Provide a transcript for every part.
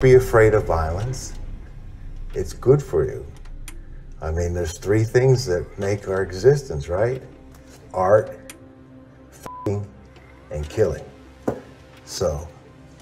be afraid of violence. It's good for you. I mean, there's three things that make our existence, right? Art, and killing. So,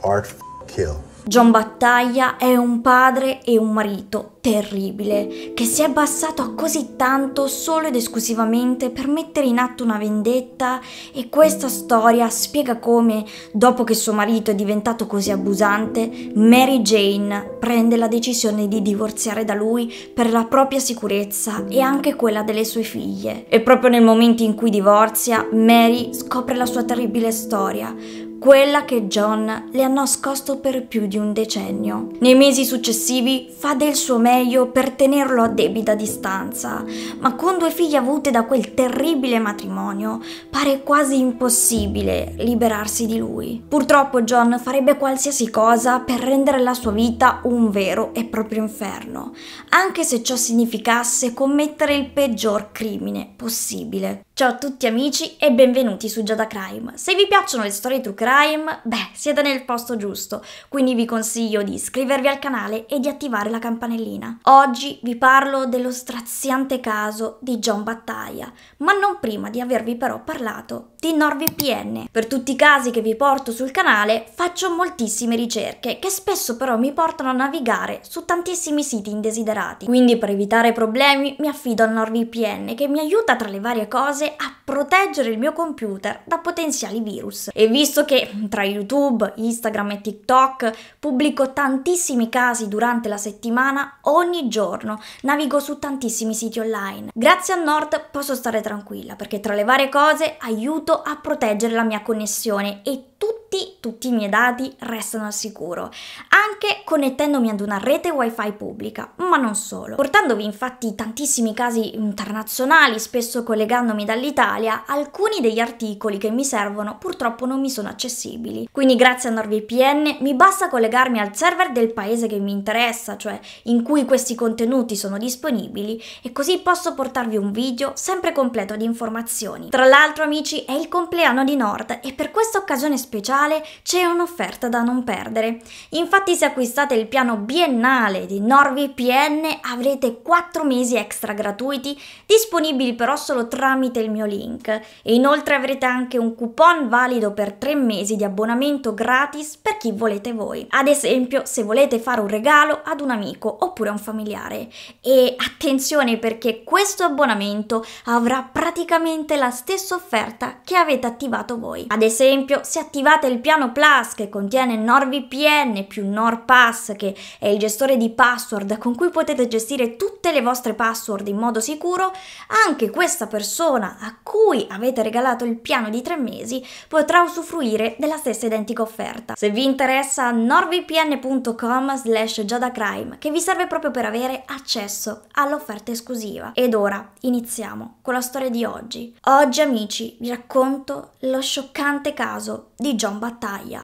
art, kill. John Battaglia è un padre e un marito terribile che si è abbassato a così tanto solo ed esclusivamente per mettere in atto una vendetta e questa storia spiega come, dopo che suo marito è diventato così abusante, Mary Jane prende la decisione di divorziare da lui per la propria sicurezza e anche quella delle sue figlie. E proprio nel momento in cui divorzia, Mary scopre la sua terribile storia, quella che John le ha nascosto per più di un decennio. Nei mesi successivi fa del suo meglio per tenerlo a debita distanza, ma con due figlie avute da quel terribile matrimonio pare quasi impossibile liberarsi di lui. Purtroppo John farebbe qualsiasi cosa per rendere la sua vita un vero e proprio inferno, anche se ciò significasse commettere il peggior crimine possibile. Ciao a tutti amici e benvenuti su Giada Crime. Se vi piacciono le storie truccate Crime? Beh, siete nel posto giusto, quindi vi consiglio di iscrivervi al canale e di attivare la campanellina. Oggi vi parlo dello straziante caso di John Battaglia, ma non prima di avervi però parlato di NordVPN. Per tutti i casi che vi porto sul canale faccio moltissime ricerche che spesso però mi portano a navigare su tantissimi siti indesiderati, quindi per evitare problemi mi affido al NordVPN che mi aiuta tra le varie cose a proteggere il mio computer da potenziali virus. E visto che perché tra YouTube, Instagram e TikTok pubblico tantissimi casi durante la settimana, ogni giorno, navigo su tantissimi siti online. Grazie a Nord posso stare tranquilla perché tra le varie cose aiuto a proteggere la mia connessione e tutti, tutti i miei dati restano al sicuro, anche connettendomi ad una rete wifi pubblica, ma non solo. Portandovi infatti tantissimi casi internazionali, spesso collegandomi dall'Italia, alcuni degli articoli che mi servono purtroppo non mi sono accettati accessibili. Quindi grazie a NordVPN mi basta collegarmi al server del paese che mi interessa, cioè in cui questi contenuti sono disponibili e così posso portarvi un video sempre completo di informazioni. Tra l'altro amici è il compleanno di Nord e per questa occasione speciale c'è un'offerta da non perdere. Infatti se acquistate il piano biennale di NordVPN avrete 4 mesi extra gratuiti disponibili però solo tramite il mio link e inoltre avrete anche un coupon valido per 3 mesi mesi di abbonamento gratis per chi volete voi. Ad esempio, se volete fare un regalo ad un amico oppure a un familiare. E attenzione perché questo abbonamento avrà praticamente la stessa offerta che avete attivato voi. Ad esempio, se attivate il piano Plus che contiene NordVPN più NordPass che è il gestore di password con cui potete gestire tutte le vostre password in modo sicuro, anche questa persona a cui avete regalato il piano di tre mesi potrà usufruire godere della stessa identica offerta. Se vi interessa nordvpn.com slash giadacrime che vi serve proprio per avere accesso all'offerta esclusiva. Ed ora iniziamo con la storia di oggi. Oggi amici vi racconto lo scioccante caso di John Battaglia.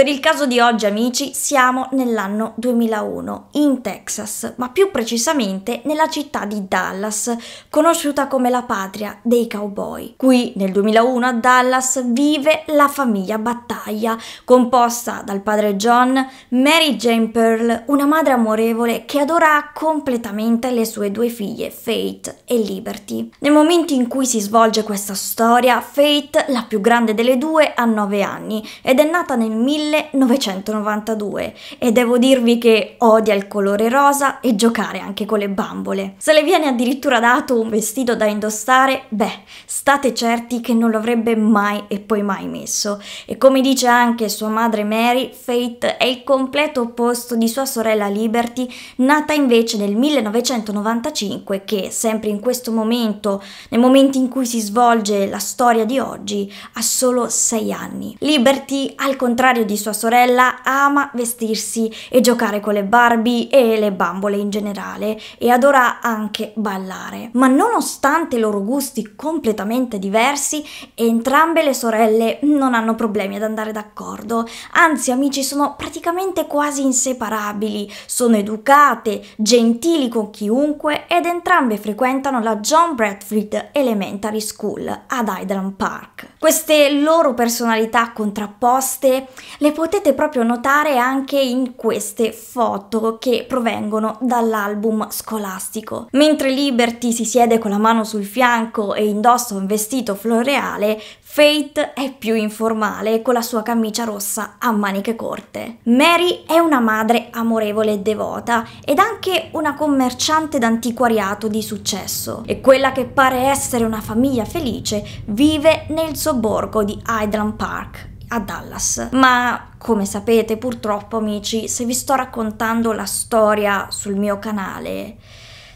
Per il caso di oggi, amici, siamo nell'anno 2001, in Texas, ma più precisamente nella città di Dallas, conosciuta come la patria dei cowboy. Qui, nel 2001, a Dallas vive la famiglia Battaglia, composta dal padre John, Mary Jane Pearl, una madre amorevole che adora completamente le sue due figlie, Fate e Liberty. Nel momento in cui si svolge questa storia, Fate, la più grande delle due, ha 9 anni ed è nata nel 1900 1992 e devo dirvi che odia il colore rosa e giocare anche con le bambole. Se le viene addirittura dato un vestito da indossare, beh, state certi che non lo avrebbe mai e poi mai messo. E come dice anche sua madre Mary, Faith è il completo opposto di sua sorella Liberty, nata invece nel 1995 che, sempre in questo momento, nel momento in cui si svolge la storia di oggi, ha solo sei anni. Liberty, al contrario di sua sorella ama vestirsi e giocare con le Barbie e le bambole in generale e adora anche ballare. Ma nonostante i loro gusti completamente diversi, entrambe le sorelle non hanno problemi ad andare d'accordo. Anzi, amici, sono praticamente quasi inseparabili, sono educate, gentili con chiunque ed entrambe frequentano la John Bradford Elementary School ad Highland Park. Queste loro personalità contrapposte le le potete proprio notare anche in queste foto che provengono dall'album scolastico. Mentre Liberty si siede con la mano sul fianco e indossa un vestito floreale, Fate è più informale con la sua camicia rossa a maniche corte. Mary è una madre amorevole e devota ed anche una commerciante d'antiquariato di successo e quella che pare essere una famiglia felice vive nel sobborgo di Highland Park a Dallas. Ma come sapete purtroppo amici, se vi sto raccontando la storia sul mio canale,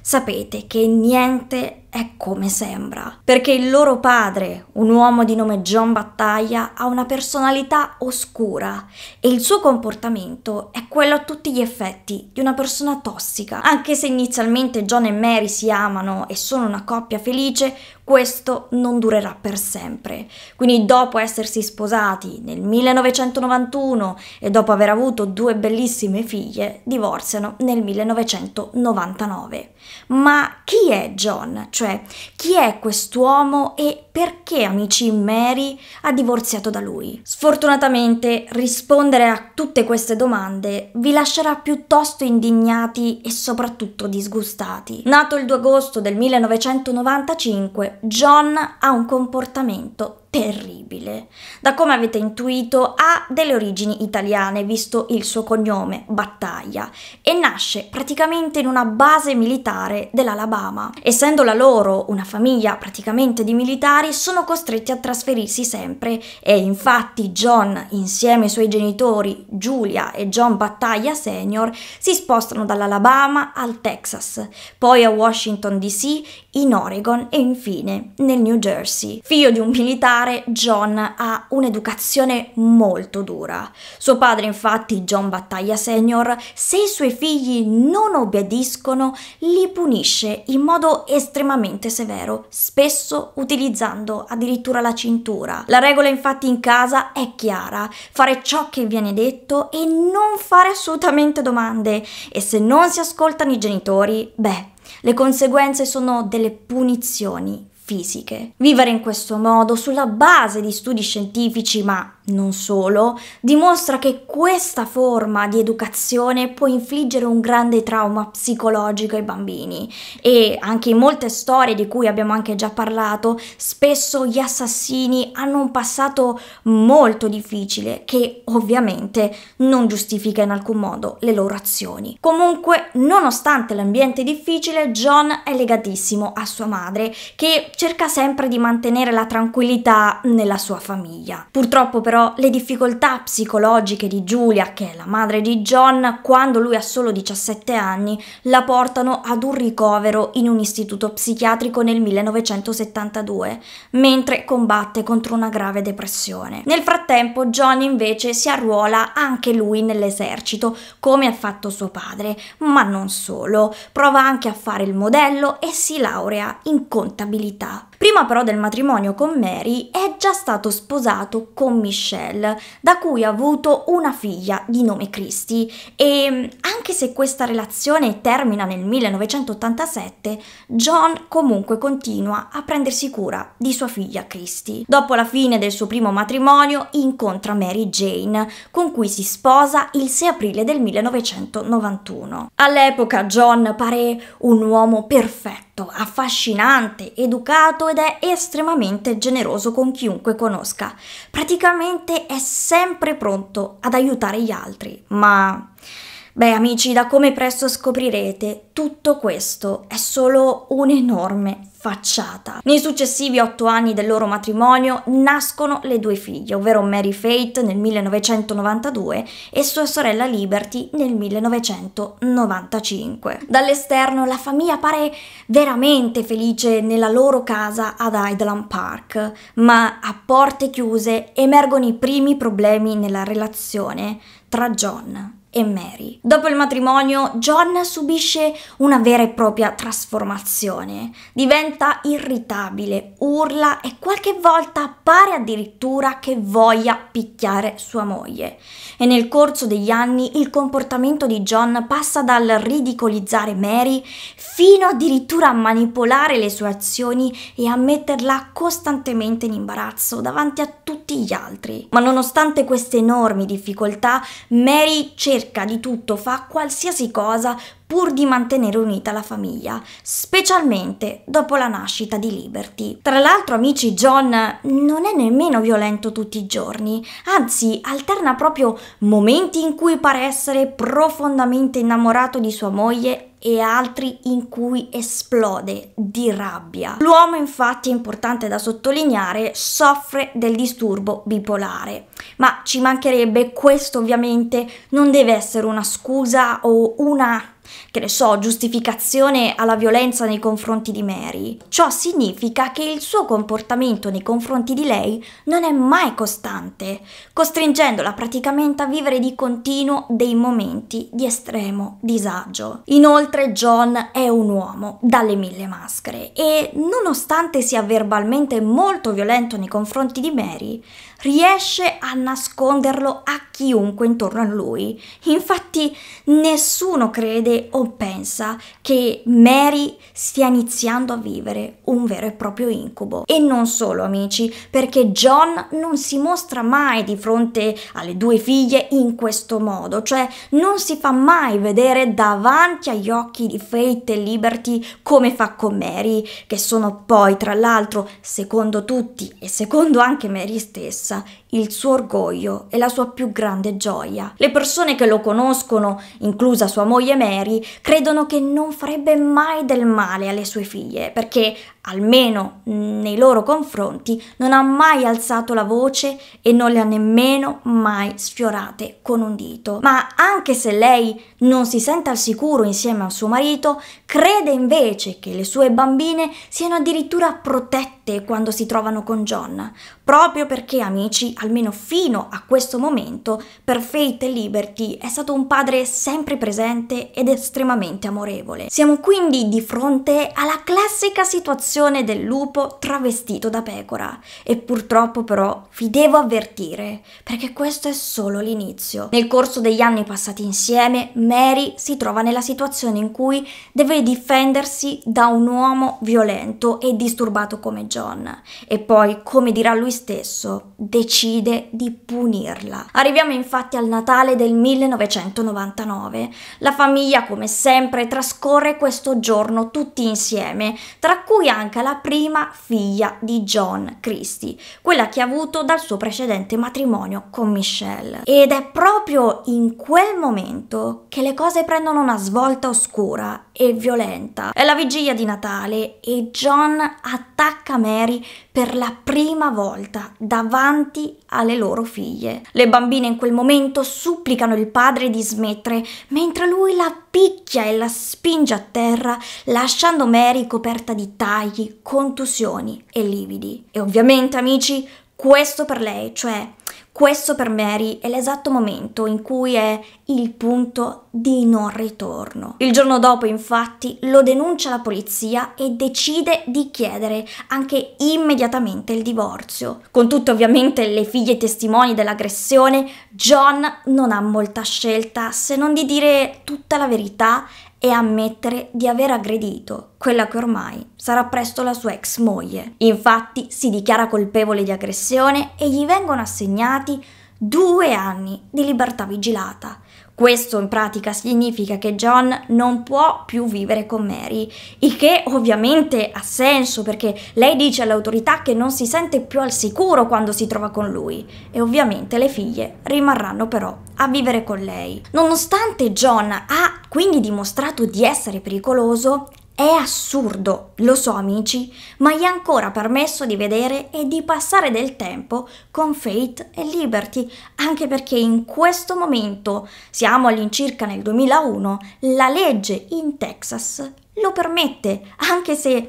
sapete che niente è come sembra, perché il loro padre, un uomo di nome John Battaglia, ha una personalità oscura e il suo comportamento è quello a tutti gli effetti di una persona tossica. Anche se inizialmente John e Mary si amano e sono una coppia felice, questo non durerà per sempre. Quindi dopo essersi sposati nel 1991 e dopo aver avuto due bellissime figlie, divorziano nel 1999. Ma chi è John? Cioè cioè chi è quest'uomo e perché Amici Mary ha divorziato da lui. Sfortunatamente rispondere a tutte queste domande vi lascerà piuttosto indignati e soprattutto disgustati. Nato il 2 agosto del 1995, John ha un comportamento terribile. Da come avete intuito ha delle origini italiane, visto il suo cognome, Battaglia, e nasce praticamente in una base militare dell'Alabama. Essendo la loro una famiglia praticamente di militari, sono costretti a trasferirsi sempre e infatti John, insieme ai suoi genitori, Giulia e John Battaglia Senior, si spostano dall'Alabama al Texas, poi a Washington DC, in Oregon e infine nel New Jersey. Figlio di un militare, particolare John ha un'educazione molto dura. Suo padre infatti, John Battaglia Senior, se i suoi figli non obbediscono, li punisce in modo estremamente severo, spesso utilizzando addirittura la cintura. La regola infatti in casa è chiara, fare ciò che viene detto e non fare assolutamente domande e se non si ascoltano i genitori, beh, le conseguenze sono delle punizioni fisiche. Vivere in questo modo, sulla base di studi scientifici, ma non solo, dimostra che questa forma di educazione può infliggere un grande trauma psicologico ai bambini e anche in molte storie di cui abbiamo anche già parlato, spesso gli assassini hanno un passato molto difficile che ovviamente non giustifica in alcun modo le loro azioni. Comunque, nonostante l'ambiente difficile, John è legatissimo a sua madre che cerca sempre di mantenere la tranquillità nella sua famiglia. Purtroppo però le difficoltà psicologiche di Giulia, che è la madre di John, quando lui ha solo 17 anni, la portano ad un ricovero in un istituto psichiatrico nel 1972, mentre combatte contro una grave depressione. Nel frattempo John invece si arruola anche lui nell'esercito, come ha fatto suo padre, ma non solo, prova anche a fare il modello e si laurea in contabilità. 答。Prima però del matrimonio con Mary è già stato sposato con Michelle, da cui ha avuto una figlia di nome Christy e mm, anche se questa relazione termina nel 1987, John comunque continua a prendersi cura di sua figlia Christy. Dopo la fine del suo primo matrimonio incontra Mary Jane, con cui si sposa il 6 aprile del 1991. All'epoca John pare un uomo perfetto, affascinante, educato educato ed è estremamente generoso con chiunque conosca. Praticamente è sempre pronto ad aiutare gli altri, ma Beh amici, da come presto scoprirete, tutto questo è solo un'enorme facciata. Nei successivi otto anni del loro matrimonio nascono le due figlie, ovvero Mary Faith nel 1992 e sua sorella Liberty nel 1995. Dall'esterno la famiglia pare veramente felice nella loro casa ad Highland Park, ma a porte chiuse emergono i primi problemi nella relazione tra John e Mary. Dopo il matrimonio, John subisce una vera e propria trasformazione. Diventa irritabile, urla e qualche volta pare addirittura che voglia picchiare sua moglie. E nel corso degli anni il comportamento di John passa dal ridicolizzare Mary fino addirittura a manipolare le sue azioni e a metterla costantemente in imbarazzo davanti a tutti gli altri. Ma nonostante queste enormi difficoltà, Mary cerca di tutto, fa qualsiasi cosa pur di mantenere unita la famiglia, specialmente dopo la nascita di Liberty. Tra l'altro, amici, John non è nemmeno violento tutti i giorni, anzi alterna proprio momenti in cui pare essere profondamente innamorato di sua moglie e altri in cui esplode di rabbia. L'uomo infatti, è importante da sottolineare, soffre del disturbo bipolare, ma ci mancherebbe questo ovviamente non deve essere una scusa o una che ne so, giustificazione alla violenza nei confronti di Mary, ciò significa che il suo comportamento nei confronti di lei non è mai costante, costringendola praticamente a vivere di continuo dei momenti di estremo disagio. Inoltre John è un uomo dalle mille maschere e nonostante sia verbalmente molto violento nei confronti di Mary, riesce a nasconderlo a chiunque intorno a lui. Infatti nessuno crede o pensa che Mary stia iniziando a vivere un vero e proprio incubo. E non solo amici, perché John non si mostra mai di fronte alle due figlie in questo modo, cioè non si fa mai vedere davanti agli occhi di Fate e Liberty come fa con Mary, che sono poi tra l'altro, secondo tutti e secondo anche Mary stessa, arroganza, il suo orgoglio e la sua più grande gioia. Le persone che lo conoscono, inclusa sua moglie Mary, credono che non farebbe mai del male alle sue figlie, perché almeno nei loro confronti, non ha mai alzato la voce e non le ha nemmeno mai sfiorate con un dito. Ma anche se lei non si sente al sicuro insieme al suo marito, crede invece che le sue bambine siano addirittura protette quando si trovano con John, proprio perché, amici, almeno fino a questo momento, per Fate Liberty è stato un padre sempre presente ed estremamente amorevole. Siamo quindi di fronte alla classica situazione versione del lupo travestito da pecora. E purtroppo però vi devo avvertire, perché questo è solo l'inizio. Nel corso degli anni passati insieme, Mary si trova nella situazione in cui deve difendersi da un uomo violento e disturbato come John. E poi, come dirà lui stesso, decide di punirla. Arriviamo infatti al Natale del 1999. La famiglia, come sempre, trascorre questo giorno tutti insieme, tra cui anche Bianca la prima figlia di John Christie, quella che ha avuto dal suo precedente matrimonio con Michelle. Ed è proprio in quel momento che le cose prendono una svolta oscura e violenta. È la vigilia di Natale e John attacca Mary per la prima volta davanti alle loro figlie. Le bambine in quel momento supplicano il padre di smettere, mentre lui la picchia e la spinge a terra, lasciando Mary coperta di tagli carichi, contusioni e lividi. E ovviamente, amici, questo per lei, cioè questo per Mary è l'esatto momento in cui è il punto di non ritorno. Il giorno dopo, infatti, lo denuncia la polizia e decide di chiedere anche immediatamente il divorzio. Con tutte ovviamente le figlie testimoni dell'aggressione, John non ha molta scelta se non di dire tutta la verità e ammettere di aver aggredito quella che ormai sarà presto la sua ex moglie. Infatti si dichiara colpevole di aggressione e gli vengono assegnati due anni di libertà vigilata, questo in pratica significa che John non può più vivere con Mary, il che ovviamente ha senso perché lei dice all'autorità che non si sente più al sicuro quando si trova con lui e ovviamente le figlie rimarranno però a vivere con lei. Nonostante John ha quindi dimostrato di essere pericoloso, è assurdo, lo so amici, ma gli è ancora permesso di vedere e di passare del tempo con Fate e Liberty, anche perché in questo momento, siamo all'incirca nel 2001, la legge in Texas lo permette, anche se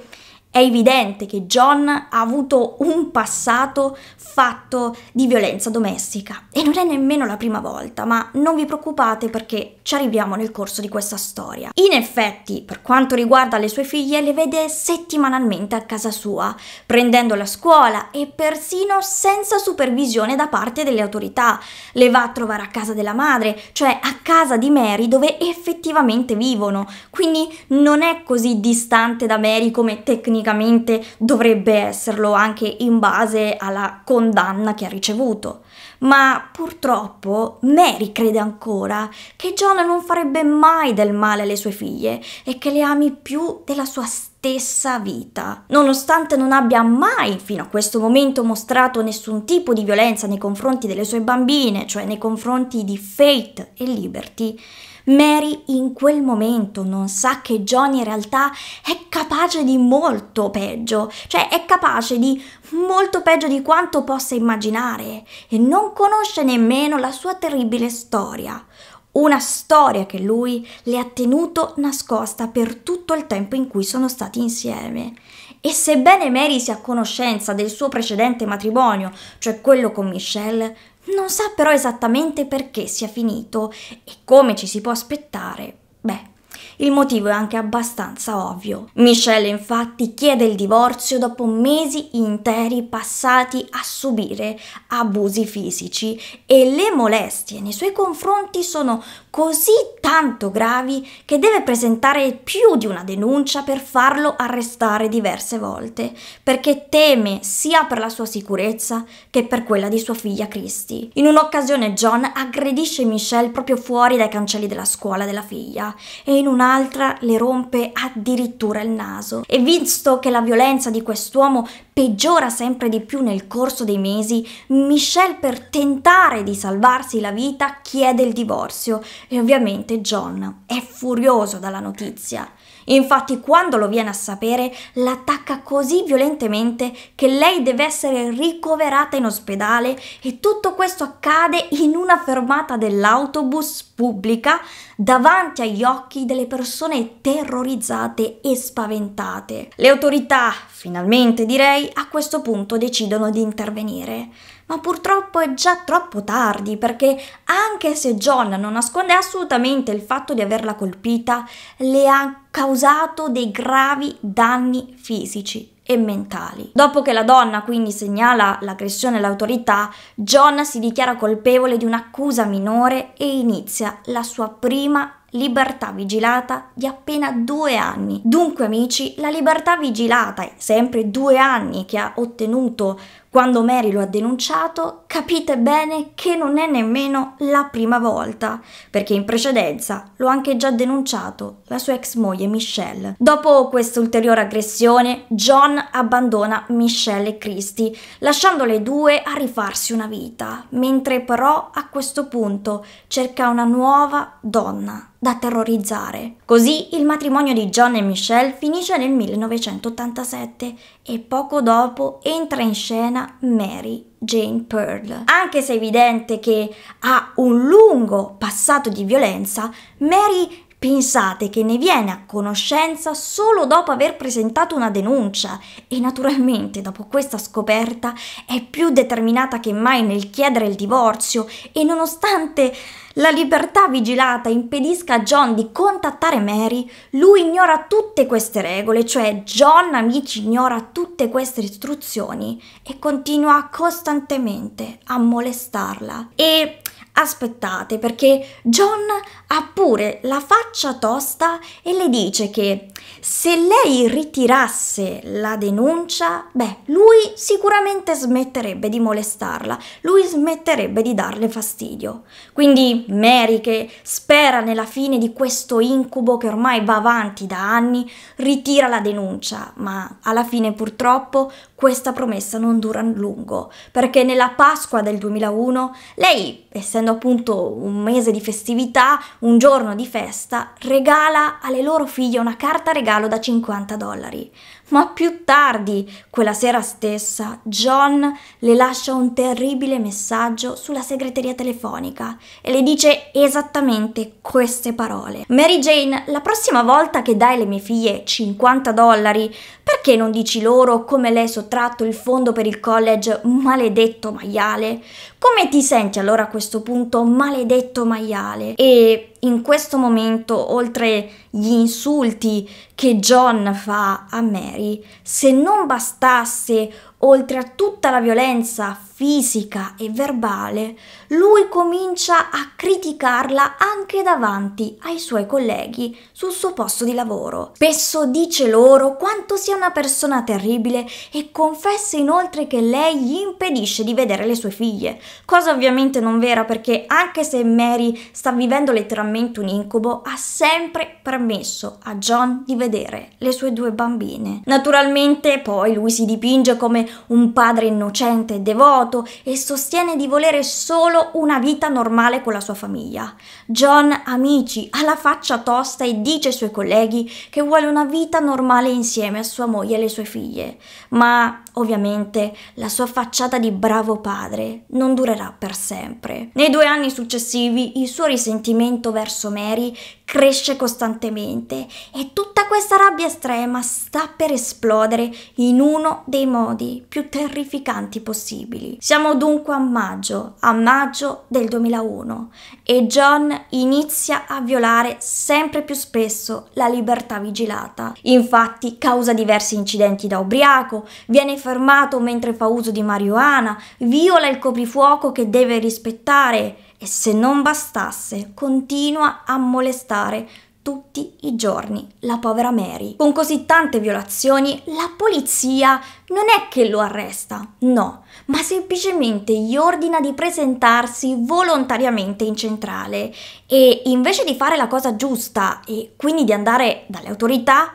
è evidente che John ha avuto un passato fatto di violenza domestica e non è nemmeno la prima volta, ma non vi preoccupate perché ci arriviamo nel corso di questa storia. In effetti, per quanto riguarda le sue figlie, le vede settimanalmente a casa sua, prendendo la scuola e persino senza supervisione da parte delle autorità. Le va a trovare a casa della madre, cioè a casa di Mary dove effettivamente vivono, quindi non è così distante da Mary come tecnicamente tecnicamente dovrebbe esserlo anche in base alla condanna che ha ricevuto. Ma purtroppo Mary crede ancora che John non farebbe mai del male alle sue figlie e che le ami più della sua stessa vita. Nonostante non abbia mai fino a questo momento mostrato nessun tipo di violenza nei confronti delle sue bambine, cioè nei confronti di Fate e Liberty, Mary in quel momento non sa che Johnny in realtà è capace di molto peggio, cioè è capace di molto peggio di quanto possa immaginare e non conosce nemmeno la sua terribile storia. Una storia che lui le ha tenuto nascosta per tutto il tempo in cui sono stati insieme. E sebbene Mary sia a conoscenza del suo precedente matrimonio, cioè quello con Michelle, non sa però esattamente perché sia finito e come ci si può aspettare. Beh, il motivo è anche abbastanza ovvio. Michelle infatti chiede il divorzio dopo mesi interi passati a subire abusi fisici e le molestie nei suoi confronti sono così tanto gravi che deve presentare più di una denuncia per farlo arrestare diverse volte, perché teme sia per la sua sicurezza che per quella di sua figlia Christy. In un'occasione John aggredisce Michelle proprio fuori dai cancelli della scuola della figlia e in una un'altra le rompe addirittura il naso. E visto che la violenza di quest'uomo peggiora sempre di più nel corso dei mesi, Michelle per tentare di salvarsi la vita chiede il divorzio e ovviamente John è furioso dalla notizia. Infatti quando lo viene a sapere l'attacca così violentemente che lei deve essere ricoverata in ospedale e tutto questo accade in una fermata dell'autobus pubblica davanti agli occhi delle persone terrorizzate e spaventate. Le autorità, finalmente direi, a questo punto decidono di intervenire ma purtroppo è già troppo tardi perché anche se John non nasconde assolutamente il fatto di averla colpita, le ha causato dei gravi danni fisici e mentali. Dopo che la donna quindi segnala l'aggressione all'autorità, John si dichiara colpevole di un'accusa minore e inizia la sua prima libertà vigilata di appena due anni. Dunque amici, la libertà vigilata, sempre due anni che ha ottenuto quando Mary lo ha denunciato, capite bene che non è nemmeno la prima volta, perché in precedenza lo ha anche già denunciato la sua ex moglie Michelle. Dopo questa ulteriore aggressione, John abbandona Michelle e Christy, lasciando le due a rifarsi una vita, mentre però a questo punto cerca una nuova donna da terrorizzare. Così il matrimonio di John e Michelle finisce nel 1987 e poco dopo entra in scena Mary Jane Pearl. Anche se è evidente che ha un lungo passato di violenza, Mary Pensate che ne viene a conoscenza solo dopo aver presentato una denuncia e naturalmente dopo questa scoperta è più determinata che mai nel chiedere il divorzio e nonostante la libertà vigilata impedisca a John di contattare Mary, lui ignora tutte queste regole, cioè John amici ignora tutte queste istruzioni e continua costantemente a molestarla. E Aspettate perché John ha pure la faccia tosta e le dice che se lei ritirasse la denuncia, beh, lui sicuramente smetterebbe di molestarla, lui smetterebbe di darle fastidio. Quindi Mary che spera nella fine di questo incubo che ormai va avanti da anni, ritira la denuncia, ma alla fine purtroppo questa promessa non dura a lungo, perché nella Pasqua del 2001 lei, essendo essendo appunto un mese di festività, un giorno di festa, regala alle loro figlie una carta regalo da 50 dollari ma più tardi, quella sera stessa, John le lascia un terribile messaggio sulla segreteria telefonica e le dice esattamente queste parole. Mary Jane, la prossima volta che dai alle mie figlie 50 dollari, perché non dici loro come le hai sottratto il fondo per il college, maledetto maiale? Come ti senti allora a questo punto, maledetto maiale? E in questo momento, oltre gli insulti che John fa a Mary, se non bastasse oltre a tutta la violenza fisica e verbale, lui comincia a criticarla anche davanti ai suoi colleghi sul suo posto di lavoro. Spesso dice loro quanto sia una persona terribile e confessa inoltre che lei gli impedisce di vedere le sue figlie, cosa ovviamente non vera perché anche se Mary sta vivendo letteralmente un incubo, ha sempre permesso a John di vedere le sue due bambine. Naturalmente poi lui si dipinge come un padre innocente e devoto e sostiene di volere solo una vita normale con la sua famiglia. John amici, ha la faccia tosta e dice ai suoi colleghi che vuole una vita normale insieme a sua moglie e le sue figlie. Ma Ovviamente la sua facciata di bravo padre non durerà per sempre. Nei due anni successivi il suo risentimento verso Mary cresce costantemente e tutta questa rabbia estrema sta per esplodere in uno dei modi più terrificanti possibili. Siamo dunque a maggio, a maggio del 2001 e John inizia a violare sempre più spesso la libertà vigilata. Infatti causa diversi incidenti da ubriaco, viene fermato mentre fa uso di marijuana, viola il coprifuoco che deve rispettare e se non bastasse continua a molestare tutti i giorni la povera Mary. Con così tante violazioni la polizia non è che lo arresta, no, ma semplicemente gli ordina di presentarsi volontariamente in centrale e invece di fare la cosa giusta e quindi di andare dalle autorità,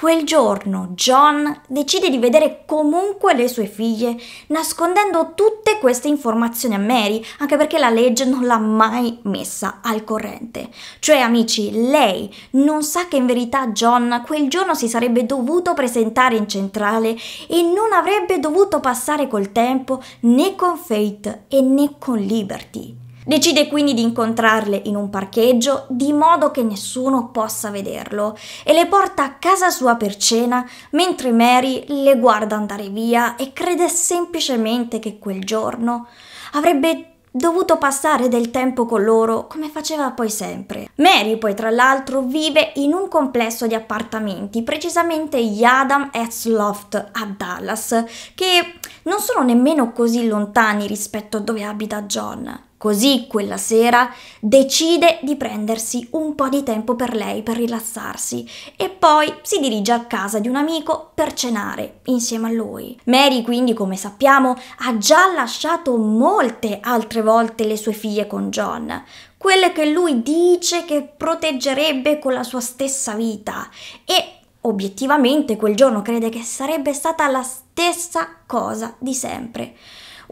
Quel giorno John decide di vedere comunque le sue figlie, nascondendo tutte queste informazioni a Mary, anche perché la legge non l'ha mai messa al corrente. Cioè, amici, lei non sa che in verità John quel giorno si sarebbe dovuto presentare in centrale e non avrebbe dovuto passare col tempo né con Fate e né con Liberty. Decide quindi di incontrarle in un parcheggio di modo che nessuno possa vederlo e le porta a casa sua per cena mentre Mary le guarda andare via e crede semplicemente che quel giorno avrebbe dovuto passare del tempo con loro come faceva poi sempre. Mary poi tra l'altro vive in un complesso di appartamenti, precisamente gli Adam Hats Loft a Dallas, che non sono nemmeno così lontani rispetto a dove abita John. Così quella sera decide di prendersi un po' di tempo per lei per rilassarsi e poi si dirige a casa di un amico per cenare insieme a lui. Mary quindi, come sappiamo, ha già lasciato molte altre volte le sue figlie con John, quelle che lui dice che proteggerebbe con la sua stessa vita e obiettivamente quel giorno crede che sarebbe stata la stessa cosa di sempre.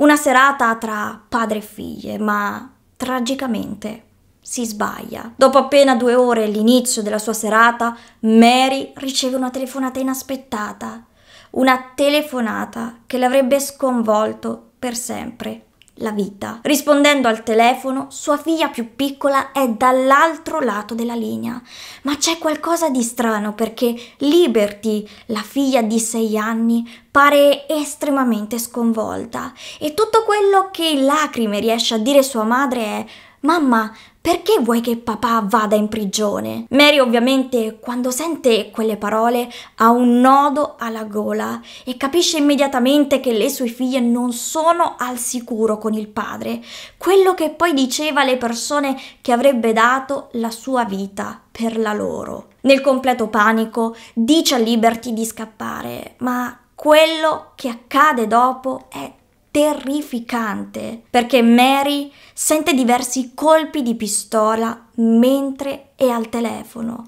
Una serata tra padre e figlie, ma tragicamente si sbaglia. Dopo appena due ore l'inizio della sua serata, Mary riceve una telefonata inaspettata, una telefonata che l'avrebbe sconvolto per sempre la vita. Rispondendo al telefono, sua figlia più piccola è dall'altro lato della linea. Ma c'è qualcosa di strano perché Liberty, la figlia di 6 anni, pare estremamente sconvolta e tutto quello che in lacrime riesce a dire sua madre è Mamma, perché vuoi che papà vada in prigione? Mary ovviamente quando sente quelle parole ha un nodo alla gola e capisce immediatamente che le sue figlie non sono al sicuro con il padre, quello che poi diceva alle persone che avrebbe dato la sua vita per la loro. Nel completo panico dice a Liberty di scappare, ma quello che accade dopo è terrificante perché Mary sente diversi colpi di pistola mentre è al telefono.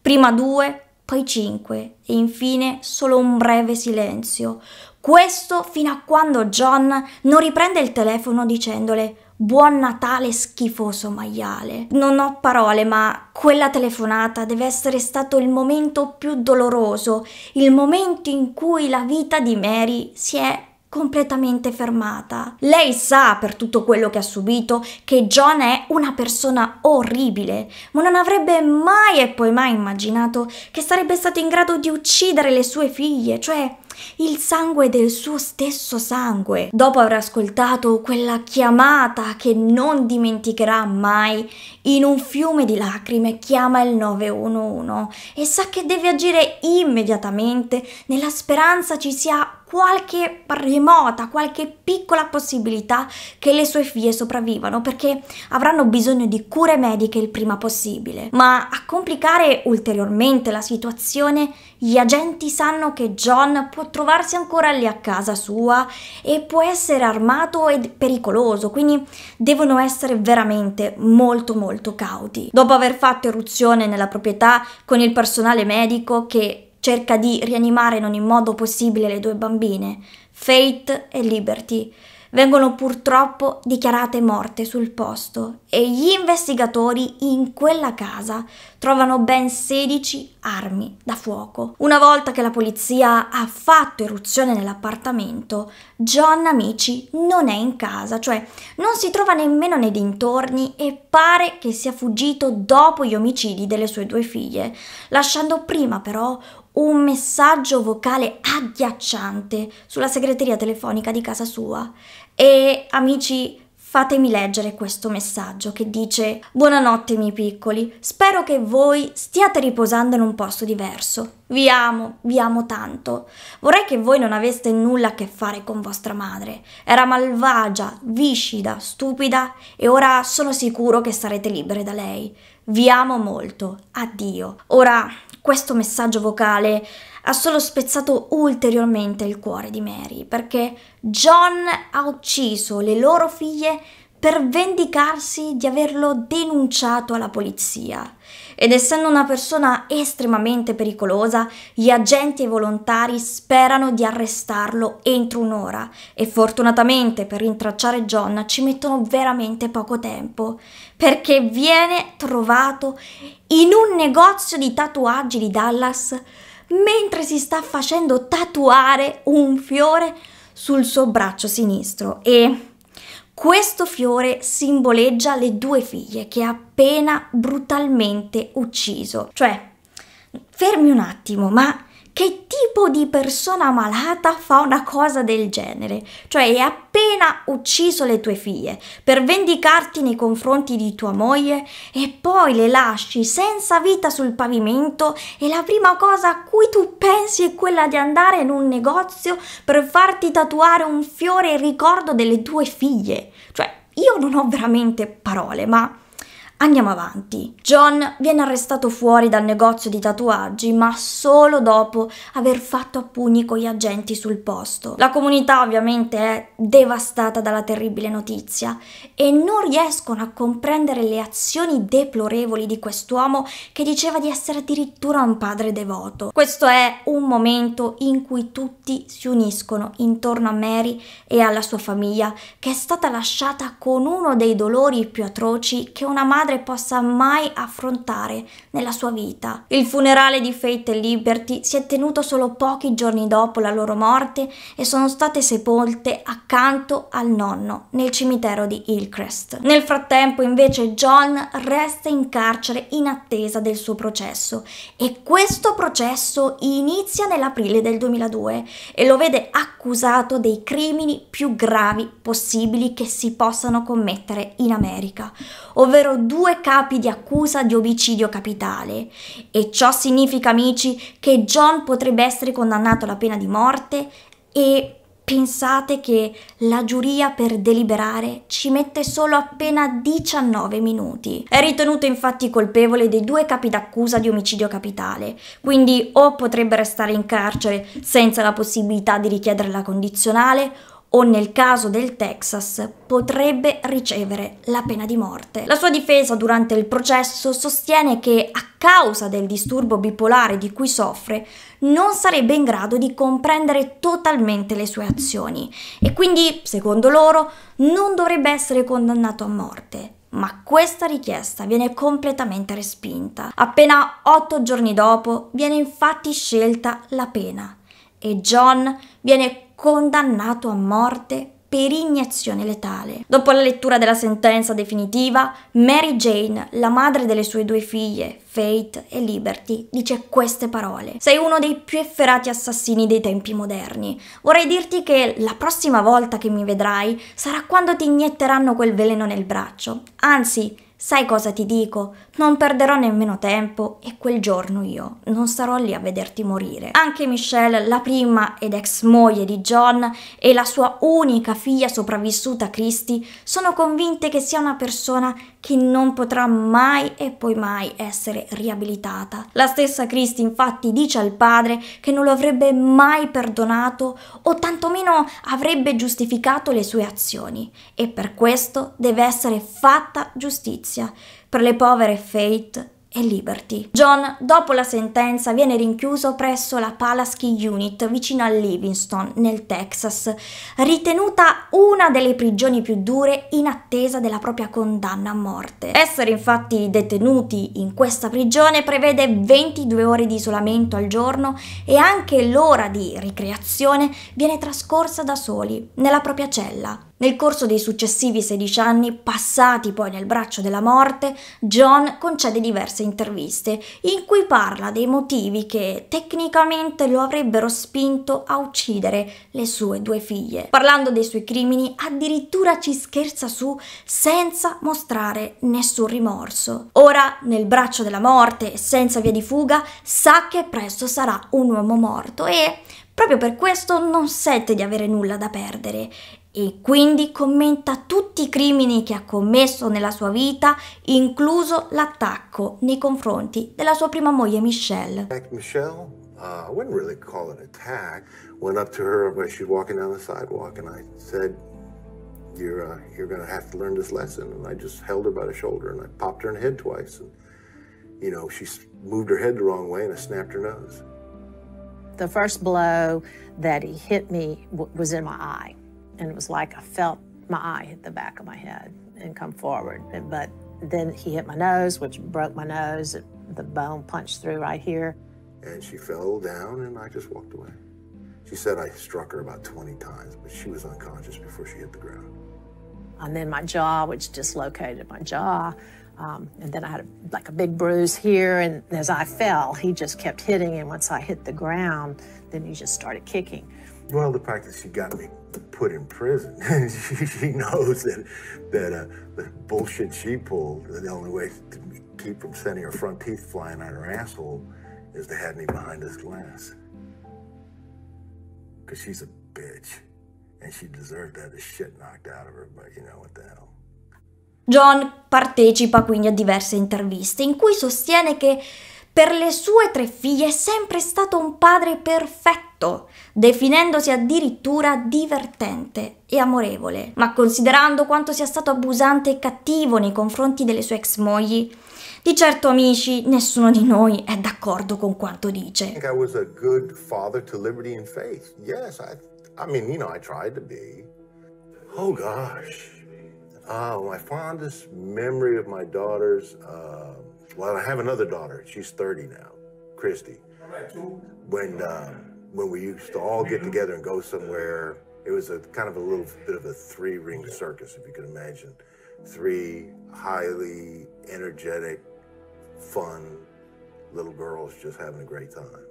Prima due, poi cinque e infine solo un breve silenzio. Questo fino a quando John non riprende il telefono dicendole Buon Natale schifoso maiale. Non ho parole, ma quella telefonata deve essere stato il momento più doloroso, il momento in cui la vita di Mary si è completamente fermata. Lei sa per tutto quello che ha subito che John è una persona orribile, ma non avrebbe mai e poi mai immaginato che sarebbe stato in grado di uccidere le sue figlie, cioè il sangue del suo stesso sangue. Dopo aver ascoltato quella chiamata che non dimenticherà mai, in un fiume di lacrime chiama il 911 e sa che deve agire immediatamente nella speranza ci sia qualche remota, qualche piccola possibilità che le sue figlie sopravvivano perché avranno bisogno di cure mediche il prima possibile. Ma a complicare ulteriormente la situazione, gli agenti sanno che John può trovarsi ancora lì a casa sua e può essere armato ed pericoloso, quindi devono essere veramente molto molto cauti. Dopo aver fatto eruzione nella proprietà con il personale medico che cerca di rianimare in ogni modo possibile le due bambine, Fate e Liberty, vengono purtroppo dichiarate morte sul posto e gli investigatori in quella casa trovano ben 16 armi da fuoco. Una volta che la polizia ha fatto eruzione nell'appartamento, John Amici non è in casa, cioè non si trova nemmeno nei dintorni e pare che sia fuggito dopo gli omicidi delle sue due figlie, lasciando prima però un messaggio vocale agghiacciante sulla segreteria telefonica di casa sua. E amici, fatemi leggere questo messaggio che dice Buonanotte miei piccoli, spero che voi stiate riposando in un posto diverso. Vi amo, vi amo tanto. Vorrei che voi non aveste nulla a che fare con vostra madre. Era malvagia, viscida, stupida e ora sono sicuro che sarete libere da lei. Vi amo molto. Addio. Ora questo messaggio vocale ha solo spezzato ulteriormente il cuore di Mary, perché John ha ucciso le loro figlie per vendicarsi di averlo denunciato alla polizia ed essendo una persona estremamente pericolosa, gli agenti e i volontari sperano di arrestarlo entro un'ora e fortunatamente per rintracciare John ci mettono veramente poco tempo perché viene trovato in un negozio di tatuaggi di Dallas mentre si sta facendo tatuare un fiore sul suo braccio sinistro e questo fiore simboleggia le due figlie che ha appena brutalmente ucciso. Cioè, fermi un attimo, ma che tipo di persona malata fa una cosa del genere? Cioè hai appena ucciso le tue figlie per vendicarti nei confronti di tua moglie e poi le lasci senza vita sul pavimento e la prima cosa a cui tu pensi è quella di andare in un negozio per farti tatuare un fiore in ricordo delle tue figlie. Cioè io non ho veramente parole, ma Andiamo avanti. John viene arrestato fuori dal negozio di tatuaggi, ma solo dopo aver fatto appugni con gli agenti sul posto. La comunità ovviamente è devastata dalla terribile notizia e non riescono a comprendere le azioni deplorevoli di quest'uomo che diceva di essere addirittura un padre devoto. Questo è un momento in cui tutti si uniscono intorno a Mary e alla sua famiglia, che è stata lasciata con uno dei dolori più atroci che una madre madre possa mai affrontare nella sua vita. Il funerale di Fate e Liberty si è tenuto solo pochi giorni dopo la loro morte e sono state sepolte accanto al nonno nel cimitero di Hillcrest. Nel frattempo invece John resta in carcere in attesa del suo processo e questo processo inizia nell'aprile del 2002 e lo vede accusato dei crimini più gravi possibili che si possano commettere in America, ovvero due due capi di accusa di omicidio capitale e ciò significa, amici, che John potrebbe essere condannato alla pena di morte e pensate che la giuria per deliberare ci mette solo appena 19 minuti. È ritenuto infatti colpevole dei due capi d'accusa di omicidio capitale, quindi o potrebbe restare in carcere senza la possibilità di richiedere la condizionale o nel caso del Texas potrebbe ricevere la pena di morte. La sua difesa durante il processo sostiene che a causa del disturbo bipolare di cui soffre non sarebbe in grado di comprendere totalmente le sue azioni e quindi, secondo loro, non dovrebbe essere condannato a morte. Ma questa richiesta viene completamente respinta. Appena otto giorni dopo viene infatti scelta la pena e John viene condannato a morte per iniezione letale. Dopo la lettura della sentenza definitiva, Mary Jane, la madre delle sue due figlie, Fate e Liberty, dice queste parole. Sei uno dei più efferati assassini dei tempi moderni. Vorrei dirti che la prossima volta che mi vedrai sarà quando ti inietteranno quel veleno nel braccio. Anzi, sai cosa ti dico? Non perderò nemmeno tempo e quel giorno io non sarò lì a vederti morire. Anche Michelle, la prima ed ex moglie di John e la sua unica figlia sopravvissuta Christy, sono convinte che sia una persona che non potrà mai e poi mai essere riabilitata. La stessa Christy infatti dice al padre che non lo avrebbe mai perdonato o tantomeno avrebbe giustificato le sue azioni e per questo deve essere fatta giustizia per le povere Fate e Liberty. John, dopo la sentenza, viene rinchiuso presso la Palaski Unit vicino a Livingston, nel Texas, ritenuta una delle prigioni più dure in attesa della propria condanna a morte. Essere infatti detenuti in questa prigione prevede 22 ore di isolamento al giorno e anche l'ora di ricreazione viene trascorsa da soli, nella propria cella nel corso dei successivi 16 anni, passati poi nel braccio della morte, John concede diverse interviste in cui parla dei motivi che tecnicamente lo avrebbero spinto a uccidere le sue due figlie. Parlando dei suoi crimini, addirittura ci scherza su senza mostrare nessun rimorso. Ora, nel braccio della morte, senza via di fuga, sa che presto sarà un uomo morto e Proprio per questo non sente di avere nulla da perdere e quindi commenta tutti i crimini che ha commesso nella sua vita, incluso l'attacco nei confronti della sua prima moglie Michelle. Michelle? Uh, I wouldn't really call it an attack. Went up to her when she was walking down the sidewalk and I said, you're, uh, you're going to have to learn this lesson. And I just held her by the shoulder and I popped her in the head twice. And, you know, she moved her head the wrong way and I snapped her nose. The first blow that he hit me was in my eye. and it was like I felt my eye hit the back of my head and come forward. But then he hit my nose, which broke my nose. The bone punched through right here. And she fell down, and I just walked away. She said I struck her about 20 times, but she was unconscious before she hit the ground. And then my jaw, which dislocated my jaw. Um, and then I had a, like a big bruise here. And as I fell, he just kept hitting. And once I hit the ground, then he just started kicking well, the fact that she got me put in prison, she, she, knows that that uh, the bullshit she pulled, the only way to keep from sending her front teeth flying out her asshole, is to have me behind this glass. Cause she's a bitch, and she deserved to have the shit knocked out of her. But you know what the hell. John partecipa quindi a diverse interviste in cui sostiene che Per le sue tre figlie è sempre stato un padre perfetto, definendosi addirittura divertente e amorevole. Ma considerando quanto sia stato abusante e cattivo nei confronti delle sue ex mogli, di certo amici, nessuno di noi è d'accordo con quanto dice. I think I was a good father to liberty and faith. Yes, I, I mean, you know, I tried to be. Oh gosh. Oh, my fondest memory of my daughters um, Well, I have another daughter. She's 30 now, Christy. When uh, when we used to all get together and go somewhere, it was a kind of a little bit of a three ring circus, if you can imagine. Three highly energetic, fun little girls just having a great time.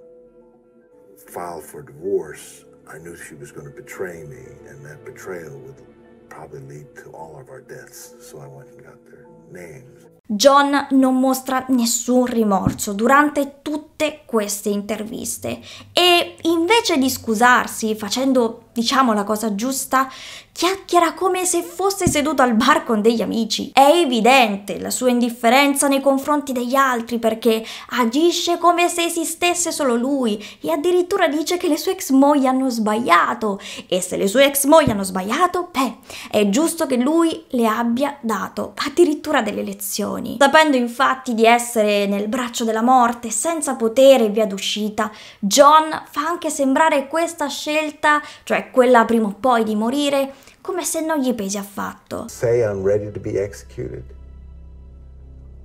Filed for divorce. I knew she was going to betray me, and that betrayal would probably lead to all of our deaths. So I went and got their names. John non mostra nessun rimorso durante tutte queste interviste e invece di scusarsi facendo diciamo la cosa giusta, chiacchiera come se fosse seduto al bar con degli amici. È evidente la sua indifferenza nei confronti degli altri perché agisce come se esistesse solo lui e addirittura dice che le sue ex mogli hanno sbagliato e se le sue ex mogli hanno sbagliato, beh, è giusto che lui le abbia dato addirittura delle lezioni. Sapendo infatti di essere nel braccio della morte senza potere e via d'uscita, John fa anche sembrare questa scelta, cioè quella prima o poi di morire, come se non gli pesi affatto. Say I'm ready to be executed.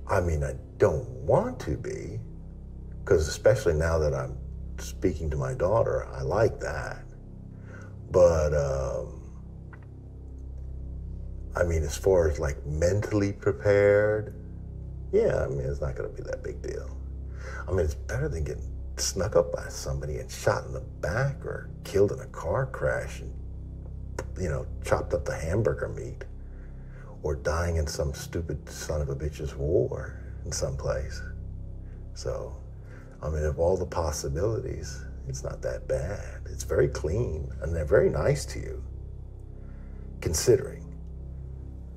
I mean, I don't want to be, because especially now that I'm speaking to my daughter, I like that. But, um, I mean, as far as like mentally prepared, yeah, I mean, it's not going to be that big deal. I mean, it's better than getting snuck up by somebody and shot in the back or killed in a car crash and, you know, chopped up the hamburger meat or dying in some stupid son of a bitch's war in some place. So, I mean, of all the possibilities, it's not that bad. It's very clean and they're very nice to you, considering.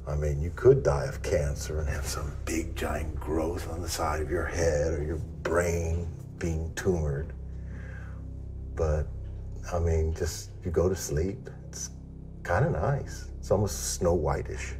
I mean, you could die of cancer and have some big giant growth on the side of your head or your brain being tumored. But I mean, just you go to sleep. It's kind of nice. It's almost Snow Whitish.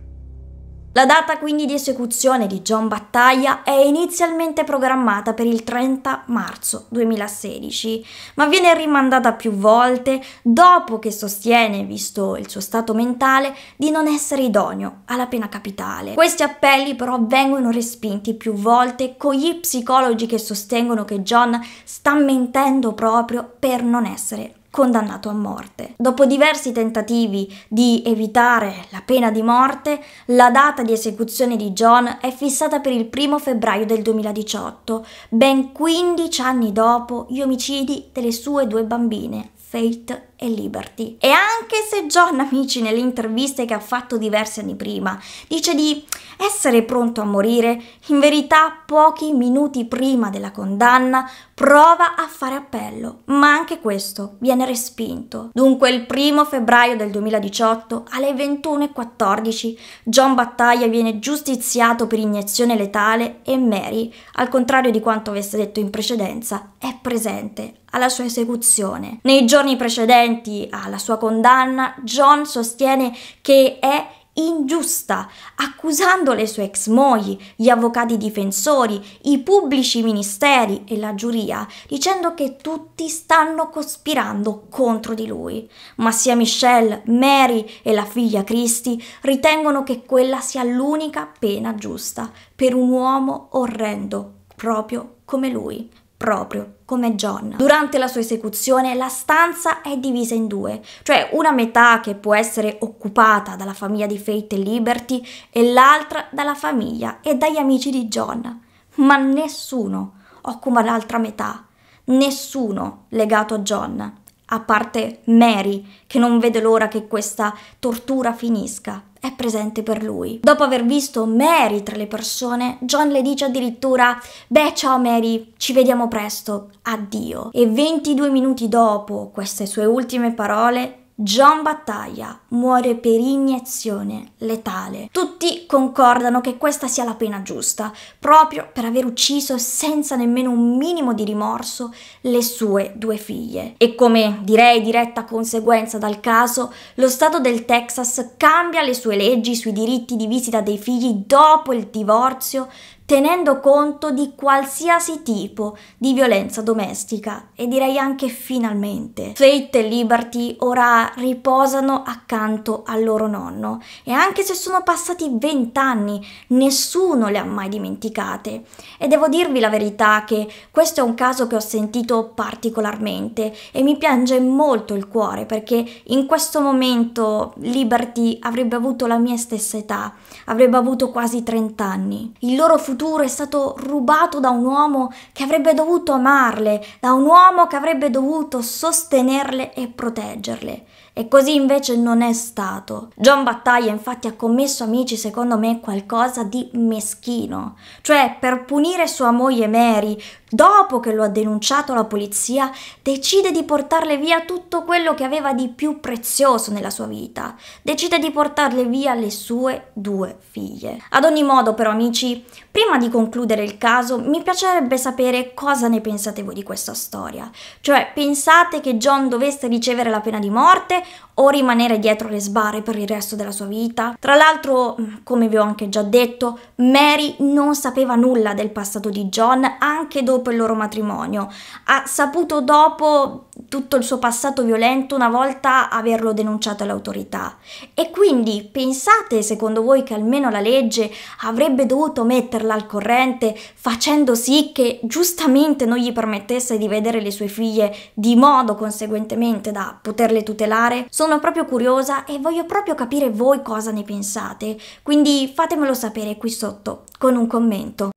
La data quindi di esecuzione di John Battaglia è inizialmente programmata per il 30 marzo 2016, ma viene rimandata più volte dopo che sostiene, visto il suo stato mentale, di non essere idoneo alla pena capitale. Questi appelli però vengono respinti più volte con gli psicologi che sostengono che John sta mentendo proprio per non essere condannato a morte. Dopo diversi tentativi di evitare la pena di morte, la data di esecuzione di John è fissata per il 1 febbraio del 2018, ben 15 anni dopo gli omicidi delle sue due bambine, Fate e Liberty. E anche se John, amici, nelle interviste che ha fatto diversi anni prima, dice di essere pronto a morire, in verità pochi minuti prima della condanna prova a fare appello, ma anche questo viene respinto. Dunque il primo febbraio del 2018 alle 21.14 John Battaglia viene giustiziato per iniezione letale e Mary, al contrario di quanto avesse detto in precedenza, è presente alla sua esecuzione. Nei giorni precedenti alla sua condanna, John sostiene che è ingiusta, accusando le sue ex mogli, gli avvocati difensori, i pubblici ministeri e la giuria, dicendo che tutti stanno cospirando contro di lui. Ma sia Michelle, Mary e la figlia Christie ritengono che quella sia l'unica pena giusta per un uomo orrendo, proprio come lui, proprio come John. Durante la sua esecuzione la stanza è divisa in due, cioè una metà che può essere occupata dalla famiglia di Fate e Liberty e l'altra dalla famiglia e dagli amici di John. Ma nessuno occupa l'altra metà, nessuno legato a John, a parte Mary che non vede l'ora che questa tortura finisca è presente per lui. Dopo aver visto Mary tra le persone, John le dice addirittura Beh ciao Mary, ci vediamo presto, addio. E 22 minuti dopo queste sue ultime parole, John Battaglia muore per iniezione letale. Tutti concordano che questa sia la pena giusta, proprio per aver ucciso senza nemmeno un minimo di rimorso le sue due figlie. E come direi diretta conseguenza dal caso, lo Stato del Texas cambia le sue leggi sui diritti di visita dei figli dopo il divorzio tenendo conto di qualsiasi tipo di violenza domestica e direi anche finalmente. Fate e Liberty ora riposano accanto al loro nonno e anche se sono passati vent'anni nessuno le ha mai dimenticate e devo dirvi la verità che questo è un caso che ho sentito particolarmente e mi piange molto il cuore perché in questo momento Liberty avrebbe avuto la mia stessa età, avrebbe avuto quasi 30 anni. Il loro futuro futuro è stato rubato da un uomo che avrebbe dovuto amarle, da un uomo che avrebbe dovuto sostenerle e proteggerle. E così invece non è stato. John Battaglia infatti ha commesso, amici, secondo me qualcosa di meschino. Cioè, per punire sua moglie Mary, dopo che lo ha denunciato la polizia, decide di portarle via tutto quello che aveva di più prezioso nella sua vita. Decide di portarle via le sue due figlie. Ad ogni modo, però, amici, prima di concludere il caso, mi piacerebbe sapere cosa ne pensate voi di questa storia. Cioè, pensate che John dovesse ricevere la pena di morte o rimanere dietro le sbarre per il resto della sua vita. Tra l'altro, mm, come vi ho anche già detto, Mary non sapeva nulla del passato di John anche dopo il loro matrimonio. Ha saputo dopo tutto il suo passato violento una volta averlo denunciato alle autorità. E quindi pensate, secondo voi, che almeno la legge avrebbe dovuto metterla al corrente facendo sì che giustamente non gli permettesse di vedere le sue figlie di modo conseguentemente da poterle tutelare? Sono sono proprio curiosa e voglio proprio capire voi cosa ne pensate, quindi fatemelo sapere qui sotto con un commento.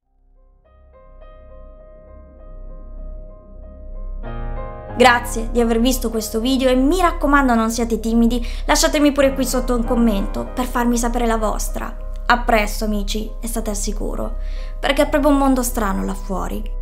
Grazie di aver visto questo video e mi raccomando non siate timidi, lasciatemi pure qui sotto un commento per farmi sapere la vostra. A presto amici e state al sicuro, perché è proprio un mondo strano là fuori.